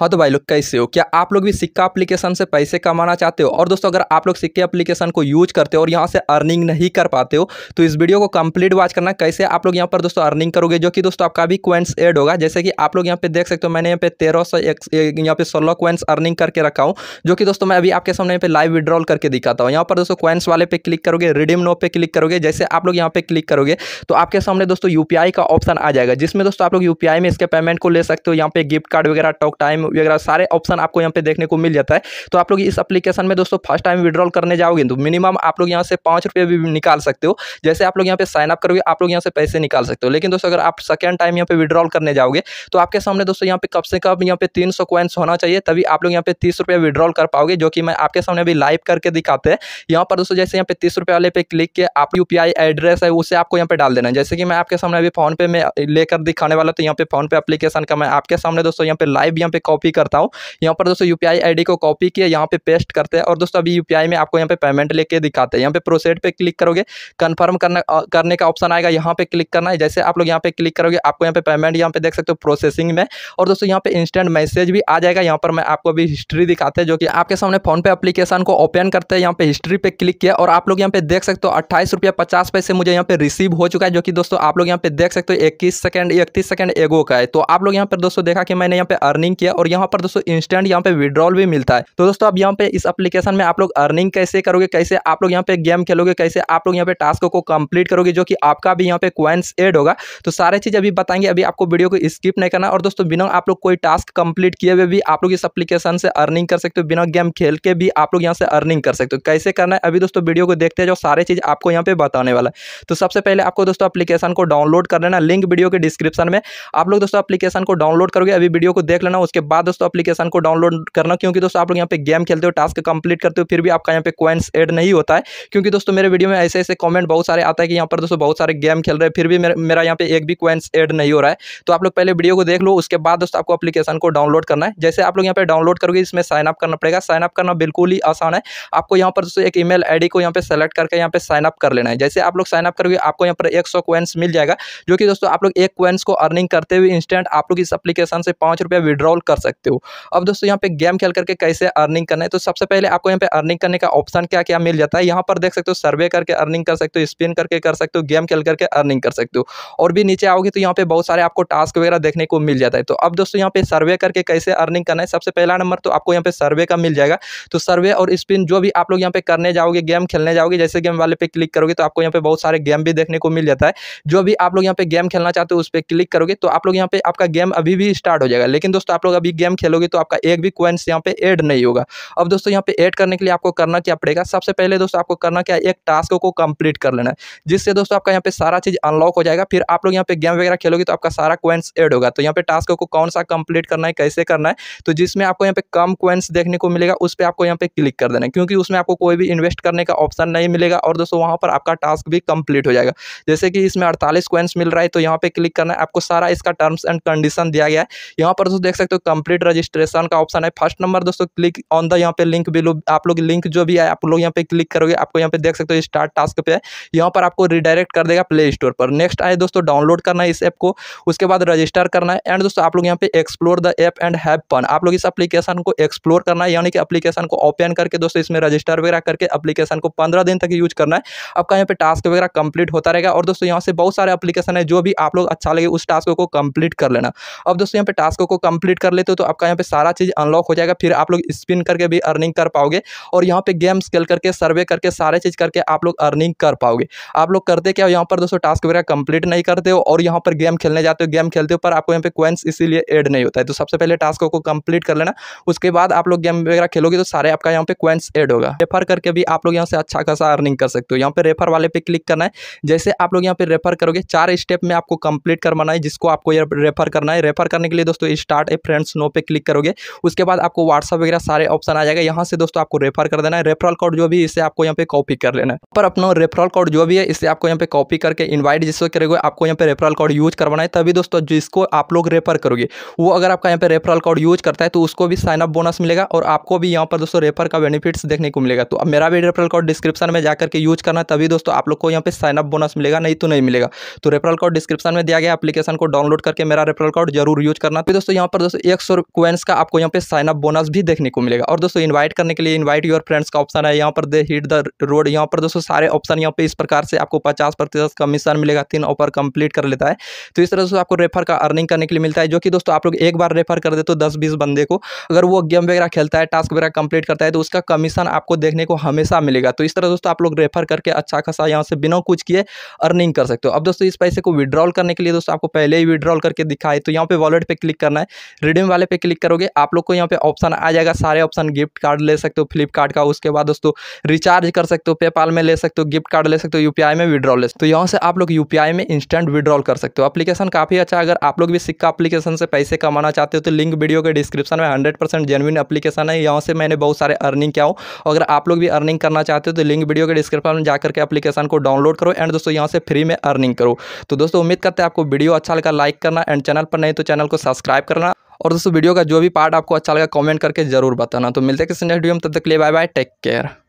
हाँ तो भाई लोग कैसे हो क्या आप लोग भी सिक्का एप्लीकेशन से पैसे कमाना चाहते हो और दोस्तों अगर आप लोग सिक्के एप्लीकेशन को यूज करते हो और यहाँ से अर्निंग नहीं कर पाते हो तो इस वीडियो को कंप्लीट वॉच करना कैसे आप लोग यहाँ पर दोस्तों अर्निंग करोगे जो कि दोस्तों आपका भी क्वेंस एड होगा जैसे कि आप लोग यहाँ पे देख सकते हो मैंने यहाँ पे तेरह सौ यहाँ पे सोलह क्वेंस अर्निंग करके रखा हूँ जो कि दोस्तों मैं अभी आपके सामने यहाँ पे लाइव विड्रॉल करके दिखाता हूँ यहाँ पर दोस्तों क्वेंस वाले पे क्लिक करोगे रिडीम नो पे क्लिक करोगे जैसे आप लोग यहाँ पे क्लिक करोगे तो आपके सामने दोस्तों यूपीआई का ऑप्शन आ जाएगा जिसमें दोस्तों आप लोग यूपीआई में इसके पेमेंट को ले सकते हो यहाँ पे गिफ्ट कार्ड वगैरह टॉक टाइम वगैरह सारे ऑप्शन आपको यहाँ पे देखने को मिल जाता है तो आप लोग इस अपलीकेशन में दोस्तों फर्स्ट टाइम विड्रॉल करने जाओगे तो मिनिमम आप लोग यहाँ से पाँच भी निकाल सकते हो जैसे आप लोग यहाँ पे साइन अप करोगे आप लोग यहाँ से पैसे निकाल सकते हो लेकिन दोस्तों अगर आप सेकेंड टाइम यहाँ पे विड्रॉल करने जाओगे तो आपके सामने दोस्तों यहाँ पे कब से कब यहाँ पे तीन सौ होना चाहिए तभी आप लोग यहाँ पे तीस रुपये विड्रॉल कर पाओगे जो कि मैं आपके सामने अभी लाइव करके दिखाते हैं यहाँ पर दोस्तों जैसे यहाँ पे तीस रुपये वाले पे क्लिक किया आप यू एड्रेस है उसे आपको यहाँ पे डाल देना है जैसे कि मैं आपके सामने अभी फोन पे में लेकर दिखाने वाला तो यहाँ पे फोन पे अपलीकेशन का मैं आपके सामने दोस्तों यहाँ पे लाइव यहाँ पे कॉपी करता हूँ यहाँ पर दोस्तों यू पी को कॉपी किया यहाँ पे पेस्ट करते हैं और दोस्तों अभी यू में आपको यहाँ पे पेमेंट लेके दिखाते हैं यहाँ पे प्रोसेड पे क्लिक करोगे कन्फर्म करना करने का ऑप्शन आएगा यहाँ पे क्लिक करना है जैसे आप लोग यहाँ पे क्लिक करोगे आपको यहाँ पे पेमेंट यहाँ पे देख सकते हो प्रोसेसिंग में और दोस्तों यहाँ पे इंस्टेंट मैसेज भी आ जाएगा यहाँ पर मैं आपको अभी हिस्ट्री दिखाते हैं जो कि आपके सामने फोन पे अपलीकेशन को ओपन करते हैं यहाँ पे हिस्ट्री पे क्लिक किया और आप लोग यहाँ पे देख सकते हो अट्ठाईस रुपया पचास पैसे मुझे यहाँ पे रिसीव हो चुका है जो कि दोस्तों आप लोग यहाँ पे देख सकते हो इक्कीस सेकंड इकतीस सेकंड एगो का है तो आप लोग यहाँ पर दोस्तों देखा कि मैंने यहाँ पे अर्निंग किया और और यहाँ पर दोस्तों इंस्टेंट यहाँ पे विड्रॉल भी मिलता है तो दोस्तों अब यहाँ पे इस एप्लीकेशन में आप लोग अर्निंग कैसे करोगे कैसे आप लोग यहाँ पे गेम खेलोगे कैसे आप लोग यहाँ पे टास्क को कंप्लीट करोगे जो कि आपका भी यहाँ पे क्वेंस एड होगा तो सारे चीज़ अभी बताएंगे अभी आपको वीडियो को स्किप नहीं करना और दोस्तों बिना आप लोग कोई टास्क कंप्लीट किए हुए भी आप लोग इस एप्लीकेशन से अर्निंग कर सकते हो बिना गेम खेल के भी आप लोग यहाँ से अर्निंग कर सकते हो कैसे करना है अभी दोस्तों वीडियो को देखते हैं जो सारे चीज़ आपको यहाँ पे बताने वाला है तो सबसे पहले आपको दोस्तों एप्लीकेशन को डाउनलोड कर लेना लिंक वीडियो के डिस्क्रिप्शन में आप लोग दोस्तों एप्लीकेशन को डाउनलोड करोगे अभी वीडियो को देख लेना उसके बाद बाद दोस्तों एप्लीकेशन को डाउनलोड करना क्योंकि दोस्तों आप लोग यहाँ पे गेम खेलते हो टास्क कंप्लीट करते हो फिर भी आपका यहाँ पे कॉइन्स एड नहीं होता है क्योंकि दोस्तों मेरे वीडियो में ऐसे ऐसे कॉमेंट बहुत सारे आता है कि यहाँ पर दोस्तों बहुत सारे गेम खेल रहे हैं फिर भी मेरा यहाँ पे एक भी कॉइन्स एड नहीं हो रहा है तो आप लोग पहले वीडियो को देख लो उसके बाद दोस्तों आपको अपलीकेशन को डाउनलोड करना है जैसे आप लोग यहाँ पर डाउनलोड करोगे इसमें साइनअप करना पड़ेगा साइनअप करना बिल्कुल ही आसान है आपको यहाँ पर दोस्तों एक ईमेल मेल को यहाँ पे सेलेक्ट करके यहाँ पे साइनअप कर लेना है जैसे आप लोग साइनअप करोगे आपको यहाँ पर एक सौ क्वेंस मिल जाएगा जो कि दोस्तों आप लोग एक क्वेंस को अर्निंग करते हुए इंस्टेंट आप लोग इस एप्लीकेशन से पाँच रुपया विड्रॉल कर सकते हो अब दोस्तों यहाँ पे गेम खेल करके कैसे अर्निंग करना है तो सबसे पहले आपको यहाँ पे अर्निंग करने का ऑप्शन क्या क्या मिल जाता है यहाँ पर देख सकते हो सर्वे करके अर्निंग कर सकते हो स्पिन करके कर सकते हो गेम खेल करके अर्निंग कर सकते हो और भी नीचे आओगे तो यहाँ पे बहुत सारे आपको टास्क वगैरह देखने को मिल जाता है तो अब दोस्तों यहाँ पे सर्वे करके कैसे अर्निंग करना है सबसे पहला नंबर तो आपको यहाँ पे सर्वे का मिल जाएगा तो सर्वे और स्पिन जो भी आप लोग यहाँ पे करने जाओगे गेम खेलने जाओगे जैसे गेम वाले पे क्लिक करोगे तो आपको यहाँ पे बहुत सारे गेम भी देखने को मिल जाता है जो भी आप लोग यहाँ पे गेम खेलना चाहते हो उस पर क्लिक करोगे तो आप लोग यहाँ पे आपका गेम अभी भी स्टार्ट हो जाएगा लेकिन दोस्तों आप लोग अभी गेम खेलोगे तो आपका एक भी क्वेंस यहाँ पे ऐड नहीं होगा अब दोस्तों यहाँ पे ऐड करने के लिए आपको करना क्या पड़ेगा सबसे पहले दोस्तों आपको करना क्या एक टास्क को कंप्लीट कर लेना है जिससे दोस्तों आपका यहाँ पे सारा चीज़ अनलॉक हो जाएगा फिर आप लोग यहाँ पे गेम वगैरह खेलोगे तो आपका सारा क्वेंस एड होगा तो यहाँ पे टास्क को कौन सा कंप्लीट करना है कैसे करना है तो जिसमें आपको यहाँ पे कम क्वेंस देखने को मिलेगा उस पर आपको यहाँ पे क्लिक कर देना है क्योंकि उसमें आपको कोई भी इन्वेस्ट करने का ऑप्शन नहीं मिलेगा और दोस्तों वहां पर आपका टास्क भी कंप्लीट हो जाएगा जैसे कि इसमें अड़तालीस क्वेंस मिल रहा है तो यहाँ पे क्लिक करना है आपको सारा इसका टर्म्स एंड कंडीशन दिया गया है यहाँ पर दोस्तों देख सकते हो कंप्लीट रजिस्ट्रेशन का ऑप्शन है फर्स्ट नंबर दोस्तों क्लिक ऑन द यहाँ पे लिंक बिलो आप लोग लिंक जो भी है आप लोग यहाँ पे क्लिक करोगे आपको यहाँ पे देख सकते हो स्टार्ट टास्क पे यहाँ पर आपको रिडायरेक्ट कर देगा प्ले स्टोर पर नेक्स्ट आए दोस्तों डाउनलोड करना है इस ऐप को उसके बाद रजिस्टर करना है एंड दोस्तों आप लोग यहाँ पे explore the app and have fun आप लोग इस अपलीकेशन को एक्सप्लोर करना है यानी कि अपलीकेशन को ओपन करके दोस्तों इसमें रजिस्टर वगैरह करके अपलीकेशन को पंद्रह दिन तक यूज करना है आपका यहाँ पे टास्क वगैरह कंप्लीट होता रहेगा और दोस्तों यहाँ से बहुत सारे अपलीकेशन है जो भी आप लोग अच्छा लगे उस टास्क को कंप्लीट कर लेना अब दोस्तों यहाँ पे टास्क को कंप्लीट कर लेते लेते हो तो आपका यहाँ पे सारा चीज़ अनलॉक हो जाएगा फिर आप लोग स्पिन करके भी अर्निंग कर पाओगे और यहाँ पे गेम्स स्केल करके सर्वे करके सारे चीज़ करके आप लोग अर्निंग कर पाओगे आप लोग करते क्या यहाँ पर दोस्तों टास्क वगैरह कंप्लीट नहीं करते हो और यहाँ पर गेम खेलने जाते हो गेम खेलते हो पर आपको यहाँ पे क्वेंस इसीलिए एड नहीं होता है तो सबसे पहले टास्क को कंप्लीट कर लेना उसके बाद आप लोग गेम वगैरह खेलोगे तो सारे आपका यहाँ पे क्वेंस एड होगा रेफर करके भी आप लोग यहाँ से अच्छा खासा अर्निंग कर सकते हो यहाँ पे रेफर वाले पे क्लिक करना है जैसे आप लोग यहाँ पे रेफर करोगे चार स्टेप में आपको कंप्लीट करवाना है जिसको आपको रेफर करना है रेफर करने के लिए दोस्तों स्टार्ट ए फ्रेंड्स नो पे क्लिक करोगे उसके बाद आपको व्हाट्सअप वगैरह सारे ऑप्शन आ जाएगा यहाँ से दोस्तों आपको रेफर कर देना है रेफरल कोड जो भी इसे आपको यहाँ पे कॉपी कर लेना है पर अपना रेफरल कोड जो भी है इसे आपको यहाँ पे कॉपी करके इन्वाइट जिसको करोगे आपको यहाँ पे रेफरल कोड यूज करवाना है तभी दोस्तों जिसको आप लोग रेफर करोगे वो अगर आपका यहाँ पे रेफरल कोड यूज करता है तो उसको भी साइनअप बोनस मिलेगा और आपको भी यहाँ पर दोस्तों रेफर का बेनिफिट्स देखने को मिलेगा तो अब मेरा भी रेफरल कोड डिस्क्रिप्शन में जाकर के यूज करना तभी दोस्तों आप लोग को यहाँ पे साइनअप बोनस मिलेगा नहीं तो नहीं मिलेगा तो रेफरल कोड डिस्क्रिप्शन में दिया गया एप्लीकेशन को डाउनलोड करके मेरा रेफरल कोड जरूर यूज करना तो दोस्तों यहाँ पर दोस्तों एक सौ का आपको यहाँ पे साइन अप बोनस भी देखने को मिलेगा और दोस्तों इन्वाइट करने के लिए इन्वाइट योर फ्रेंड्स का ऑप्शन है यहाँ पर दे हिट द रोड यहाँ पर दोस्तों सारे ऑप्शन यहाँ पे इस प्रकार से आपको पचास प्रतिशत कमीशन मिलेगा तीन ऑफर कंप्लीट कर लेता है तो इस तरह से आपको रेफर का अर्निंग करने के लिए मिलता है जो कि दोस्तों आप लोग एक बार रेफर कर दे तो दस बीस बंदे को अगर वो गेम वगैरह खेलता है टास्क वगैरह कंप्लीट करता है तो उसका कमीशन आपको देखने को हमेशा मिलेगा तो इस तरह दोस्तों आप लोग रेफर करके अच्छा खासा यहाँ से बिना कुछ किए अर्निंग कर सकते हो अब दोस्तों इस पैसे को विड्रॉल करने के लिए दोस्तों आपको पहले ही विड्रॉल करके दिखाए तो यहाँ पे वॉलेट पर क्लिक करना है रिडीम वाले पे क्लिक करोगे आप लोग को यहाँ पे ऑप्शन आ जाएगा सारे ऑप्शन गिफ्ट कार्ड ले सकते हो फ्लिपकार्ट का उसके बाद दोस्तों रिचार्ज कर सकते हो पेपाल में ले सकते हो गिफ्ट कार्ड ले सकते हो यूपीआई में विड्रॉल ले सकते हो तो यहाँ से आप लोग यूपीआई में इंस्टेंट विड्रॉल कर सकते हो अपलीकेशन काफ़ी अच्छा अगर आप लोग भी सिक्का अपलीकेशन से पैसे कमाना चाहते हो तो लिंक वीडियो के डिस्क्रिप्शन में हंड्रेड परसेंट जेनविन अपलीकेशन है यहाँ से मैंने बहुत सारे अर्निंग किया हूँ अगर आप लोग भी अर्निंग करना चाहते हो तो लिंक वीडियो के डिस्क्रिप्शन में जाकर के अपलीकेशन को डाउनलोड करो एंड दोस्तों यहाँ से फ्री में अर्निंग करो तो दोस्तों उम्मीद करते हैं आपको वीडियो अच्छा लगा लाइक करना एंड चैनल पर नहीं तो चैनल को सब्सक्राइब करना और दोस्तों वीडियो का जो भी पार्ट आपको अच्छा लगा कॉमेंट करके जरूर बताना तो मिलते हैं किसी नेक्स्ट वीडियो में तब तक के लिए बाय बाय टेक केयर